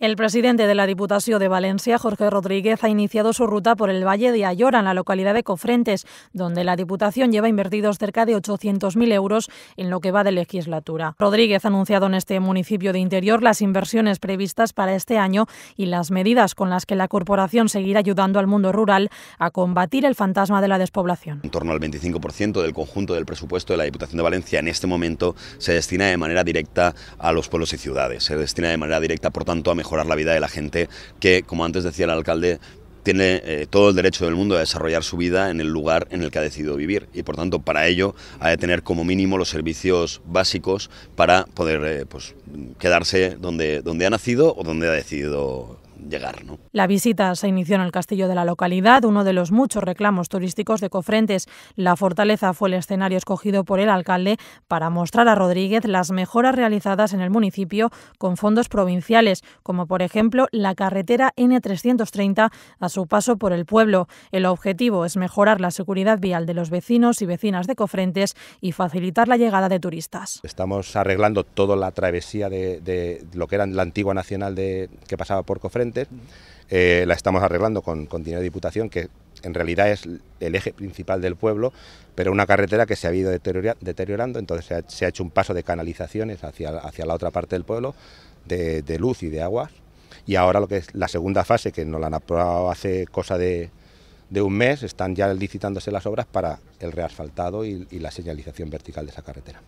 El presidente de la Diputación de Valencia, Jorge Rodríguez, ha iniciado su ruta por el Valle de Ayora, en la localidad de Cofrentes, donde la Diputación lleva invertidos cerca de 800.000 euros en lo que va de legislatura. Rodríguez ha anunciado en este municipio de interior las inversiones previstas para este año y las medidas con las que la corporación seguirá ayudando al mundo rural a combatir el fantasma de la despoblación. En torno al 25% del conjunto del presupuesto de la Diputación de Valencia en este momento se destina de manera directa a los pueblos y ciudades. Se destina de manera directa, por tanto, a mejorar mejorar la vida de la gente que, como antes decía el alcalde, tiene eh, todo el derecho del mundo a desarrollar su vida en el lugar en el que ha decidido vivir y por tanto para ello ha de tener como mínimo los servicios básicos para poder eh, pues, quedarse donde, donde ha nacido o donde ha decidido llegar. La visita se inició en el castillo de la localidad, uno de los muchos reclamos turísticos de Cofrentes. La fortaleza fue el escenario escogido por el alcalde para mostrar a Rodríguez las mejoras realizadas en el municipio con fondos provinciales, como por ejemplo la carretera N330 a su paso por el pueblo. El objetivo es mejorar la seguridad vial de los vecinos y vecinas de Cofrentes y facilitar la llegada de turistas. Estamos arreglando toda la travesía de, lo que era la antigua nacional de, que pasaba por Cofrentes eh, la estamos arreglando con, dinero de diputación, que en realidad es el eje principal del pueblo, pero una carretera que se ha ido deteriorando, entonces se ha, hecho un paso de canalizaciones hacia, hacia la otra parte del pueblo, de, luz y de aguas, y ahora lo que es la segunda fase, que nos la han aprobado hace cosa de, un mes, están ya licitándose las obras para el reasfaltado y la señalización vertical de esa carretera.